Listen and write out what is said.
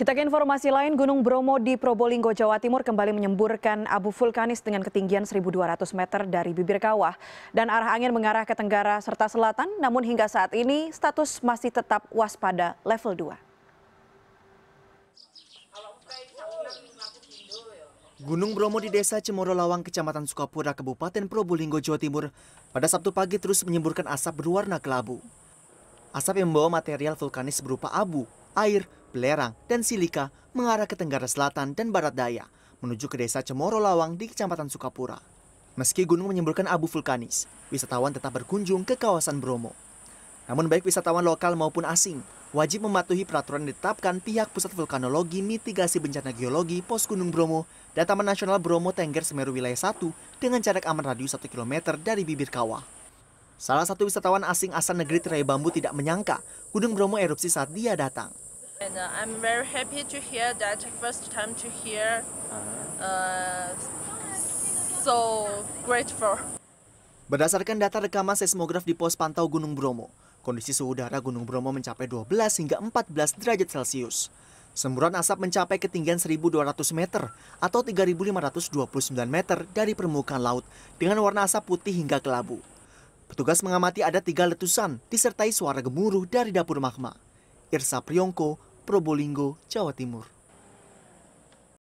Kita ke informasi lain, Gunung Bromo di Probolinggo, Jawa Timur kembali menyemburkan abu vulkanis dengan ketinggian 1.200 meter dari bibir kawah. Dan arah angin mengarah ke tenggara serta selatan, namun hingga saat ini status masih tetap waspada level 2. Gunung Bromo di desa Cemoro Lawang, Kecamatan Sukapura, Kabupaten Probolinggo, Jawa Timur, pada Sabtu pagi terus menyemburkan asap berwarna kelabu. Asap yang membawa material vulkanis berupa abu, air, belerang, dan silika mengarah ke Tenggara Selatan dan Barat Daya, menuju ke desa Cemoro Lawang di Kecamatan Sukapura. Meski gunung menyemburkan abu vulkanis, wisatawan tetap berkunjung ke kawasan Bromo. Namun baik wisatawan lokal maupun asing, wajib mematuhi peraturan ditetapkan pihak Pusat Vulkanologi Mitigasi Bencana Geologi Pos Gunung Bromo dan Taman Nasional Bromo Tengger Semeru Wilayah 1 dengan jarak aman radius 1 km dari bibir kawah. Salah satu wisatawan asing asal negeri tirai bambu tidak menyangka Gunung Bromo erupsi saat dia datang. And uh, I'm very happy to hear that first time to hear. Uh, so grateful. Berdasarkan data rekaman seismograf di pos pantau Gunung Bromo, kondisi suhu udara Gunung Bromo mencapai 12 hingga 14 derajat Celcius. Semburan asap mencapai ketinggian 1.200 meter atau 3.529 meter dari permukaan laut dengan warna asap putih hingga kelabu. Petugas mengamati ada tiga letusan disertai suara gemuruh dari dapur magma. Irsa Priyongko, Probolinggo, Jawa Timur.